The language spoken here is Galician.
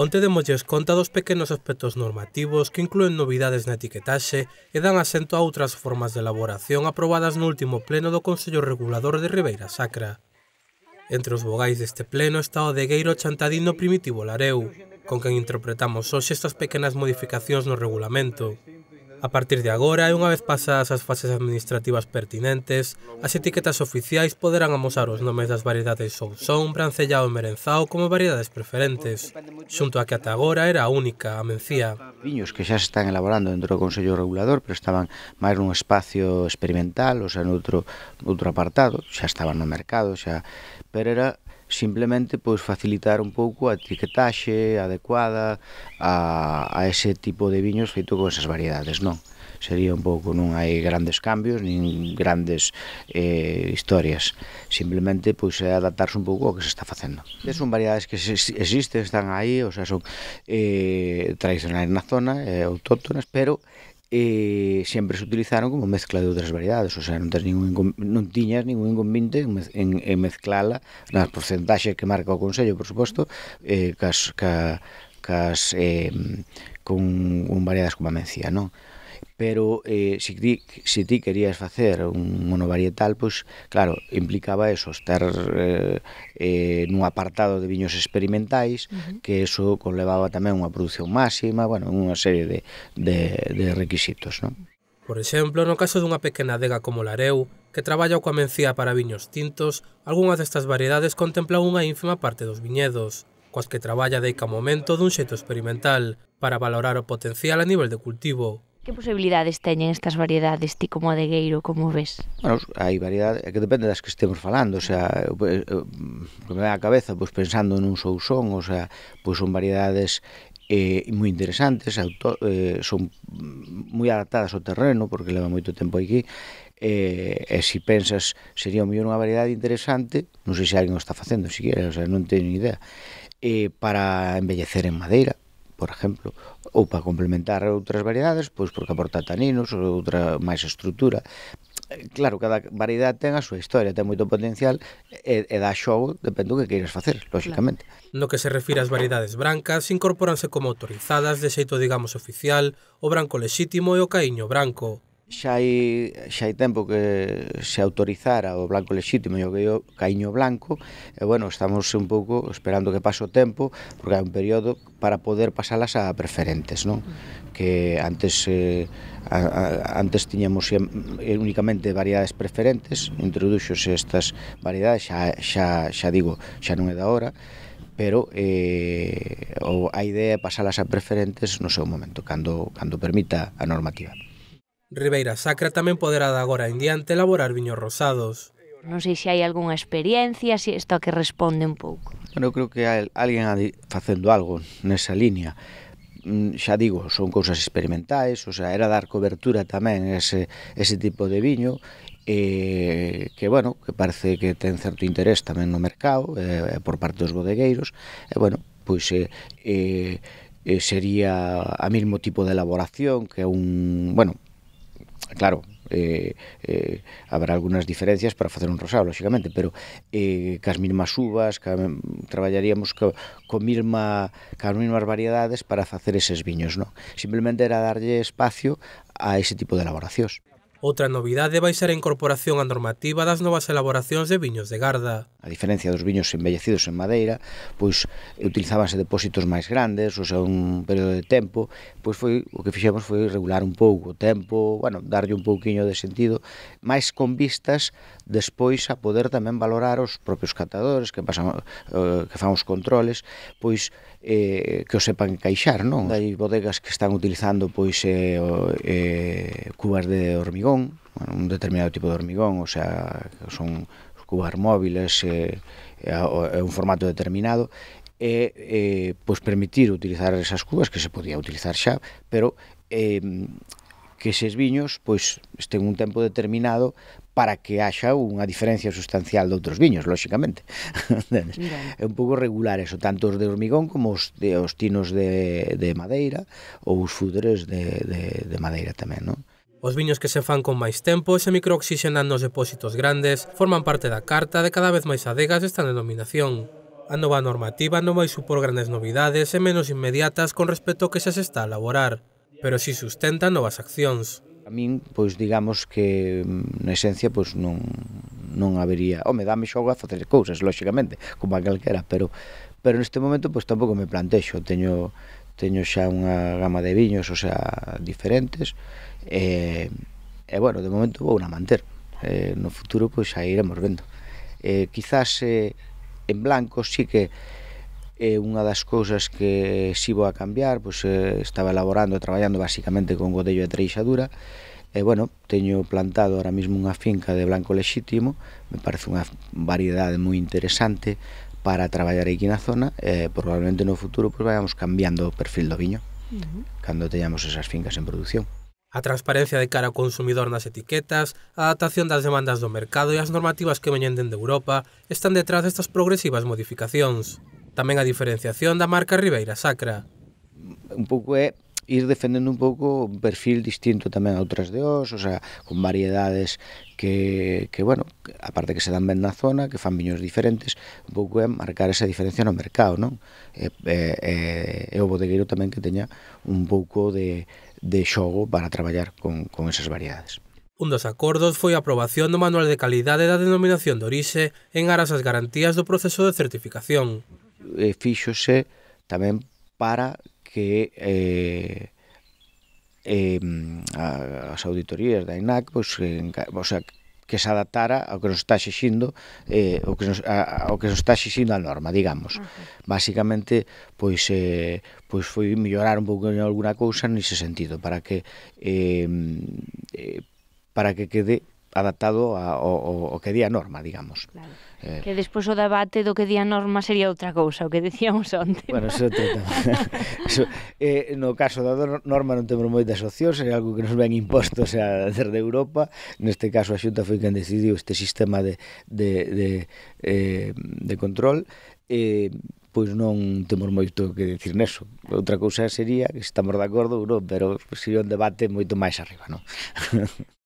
Onte demolles conta dos pequenos aspectos normativos que incluen novidades na etiquetaxe e dan asento a outras formas de elaboración aprobadas no último pleno do Consello Regulador de Ribeira Sacra. Entre os vogais deste pleno está o de Gueiro chantadino primitivo Lareu, con quen interpretamos hoxe estas pequenas modificacións no regulamento. A partir de agora, e unha vez pasadas as fases administrativas pertinentes, as etiquetas oficiais poderán amosar os nomes das variedades son son, brancellado e Merenzao como variedades preferentes, xunto a que ata agora era a única, a Mencía. Viños que xa se están elaborando dentro do Consello Regulador, pero estaban máis nun espacio experimental, ou sea, noutro, noutro apartado, xa estaban no mercado, xa, pero era simplemente pois facilitar un pouco a etiquetaxe adecuada a, a ese tipo de viños feito con esas variedades, non? Sería un pouco, non hai grandes cambios nin grandes eh, historias. Simplemente pois é adaptarse un pouco ao que se está facendo. Es son variedades que existen, están aí, o sea, son eh, tradicionais na zona, eh, autóctonas, pero e sempre se utilizaron como mezcla de outras variedades, o sea, non, tens ningún, non tiñas ningún inconveniente en, en, mezclala nas porcentaxes que marca o Consello, por suposto, eh, cas, ca, cas, eh, con, con variedades como a mencía, non? pero eh, se si ti, se ti querías facer un monovarietal, pois, claro, implicaba eso, estar eh, eh, nun apartado de viños experimentais, uh -huh. que eso conlevaba tamén unha produción máxima, bueno, unha serie de, de, de requisitos, non? Por exemplo, no caso dunha pequena adega como Lareu, que traballa coa mencía para viños tintos, algunhas destas variedades contemplan unha ínfima parte dos viñedos, coas que traballa deica momento dun xeito experimental, para valorar o potencial a nivel de cultivo, Que posibilidades teñen estas variedades ti como adegueiro, como ves? Bueno, hai variedades, que depende das que estemos falando, o sea, que me a cabeza, pois pensando nun sou son, o sea, pois son variedades eh, moi interesantes, auto, eh, son moi adaptadas ao terreno, porque leva moito tempo aquí, eh, e si pensas sería mellor unha variedade interesante, non sei se alguén o está facendo, quere, o sea, non teño idea, eh, para envellecer en madeira, por exemplo, ou para complementar outras variedades, pois porque aporta taninos, ou outra máis estrutura. Claro, cada variedade ten a súa historia, ten moito potencial e, e dá xogo, depende do que queiras facer, lógicamente. No que se refira ás variedades brancas, incorporanse como autorizadas de xeito, digamos, oficial, o branco lexítimo e o caíño branco, xa hai, xa hai tempo que se autorizara o blanco lexítimo e o caiño blanco, e bueno, estamos un pouco esperando que pase o tempo, porque hai un período para poder pasalas a preferentes, non? Que antes eh, a, a, antes tiñamos eh, únicamente variedades preferentes, introduxos estas variedades, xa, xa, xa digo, xa non é da hora, pero eh, a idea é pasalas a preferentes no seu momento, cando, cando permita a normativa. Ribeira Sacra tamén poderá de agora en diante elaborar viños rosados. Non sei se hai algunha experiencia, se isto que responde un pouco. Bueno, eu creo que hai alguén facendo algo nesa liña. Mm, xa digo, son cousas experimentais, o sea, era dar cobertura tamén ese, ese tipo de viño eh, que bueno, que parece que ten certo interés tamén no mercado eh, por parte dos bodegueiros e eh, bueno, pois eh, eh, sería a mesmo tipo de elaboración que un, bueno, claro, eh, eh, habrá algunhas diferencias para facer un rosado, lógicamente, pero eh, cas mínimas uvas, ca, traballaríamos co, co misma, cas mínimas variedades para facer eses viños, non? Simplemente era darlle espacio a ese tipo de elaboracións. Outra novidade vai ser a incorporación á normativa das novas elaboracións de viños de Garda. A diferencia dos viños envellecidos en madeira, pois utilizábanse depósitos máis grandes, ou sea, un período de tempo, pois foi o que fixemos foi regular un pouco o tempo, bueno, darlle un pouquiño de sentido, máis con vistas despois a poder tamén valorar os propios catadores que pasan eh, que fan os controles, pois eh, que o sepan encaixar, non? Hai bodegas que están utilizando pois eh, eh, cubas de hormigón hormigón, un determinado tipo de hormigón, o sea, son cubas móviles, eh, é eh, eh, un formato determinado, e eh, pois permitir utilizar esas cubas que se podía utilizar xa, pero eh, que eses viños pois estén un tempo determinado para que haxa unha diferencia sustancial de outros viños, lóxicamente. é un pouco regular eso, tanto os de hormigón como os, de, os tinos de, de madeira ou os fúderes de, de, de madeira tamén, non? Os viños que se fan con máis tempo e se microoxixenan nos depósitos grandes forman parte da carta de cada vez máis adegas desta denominación. A nova normativa non vai supor grandes novidades e menos inmediatas con respecto ao que xa se está a elaborar, pero si sustenta novas accións. A min, pois digamos que mm, na esencia pois non, non habería... Home, dame xogo a facer cousas, lóxicamente, como a calquera, pero pero neste momento pois tampouco me plantexo, teño teño xa unha gama de viños, o sea, diferentes, e, e bueno, de momento vou na manter. E, no futuro, pois, xa iremos vendo. E, quizás e, en blanco sí que é unha das cousas que si vou a cambiar, pois eh, estaba elaborando e traballando basicamente con godello de treixadura, e bueno, teño plantado ahora mesmo unha finca de blanco lexítimo, me parece unha variedade moi interesante, para traballar aquí na zona e probablemente no futuro pues, pois, vayamos cambiando o perfil do viño uh -huh. cando teñamos esas fincas en produción. A transparencia de cara ao consumidor nas etiquetas, a adaptación das demandas do mercado e as normativas que veñen dende Europa están detrás destas progresivas modificacións. Tamén a diferenciación da marca Ribeira Sacra. Un pouco é ir defendendo un pouco un perfil distinto tamén a outras de os, o sea, con variedades que, que bueno, aparte que se dan ben na zona, que fan viños diferentes, un pouco é marcar esa diferencia no mercado, non? E, e, e, e o bodeguero tamén que teña un pouco de, de xogo para traballar con, con esas variedades. Un dos acordos foi a aprobación do Manual de Calidade da Denominación de Orixe en aras ás garantías do proceso de certificación. E fíxose tamén para que eh, eh, as auditorías da INAC pois, en, o sea, que se adaptara ao que nos está xixindo eh, o que nos, a, ao que nos está xixindo a norma, digamos. Uh -huh. Básicamente, pois, eh, pois foi mellorar un pouco alguna cousa nese sentido, para que eh, eh, para que quede adaptado a, o, o que día norma, digamos. Claro. Eh, que despois o debate do que día norma sería outra cousa, o que dicíamos onte. Bueno, eso, eso eh, no caso da norma non temos moitas opcións, é algo que nos ven impostos a desde Europa, neste caso a Xunta foi quen decidiu este sistema de, de, de, eh, de control, eh, pois non temos moito que decir neso. Outra cousa sería que estamos de acordo ou non, pero sería un debate moito máis arriba, non?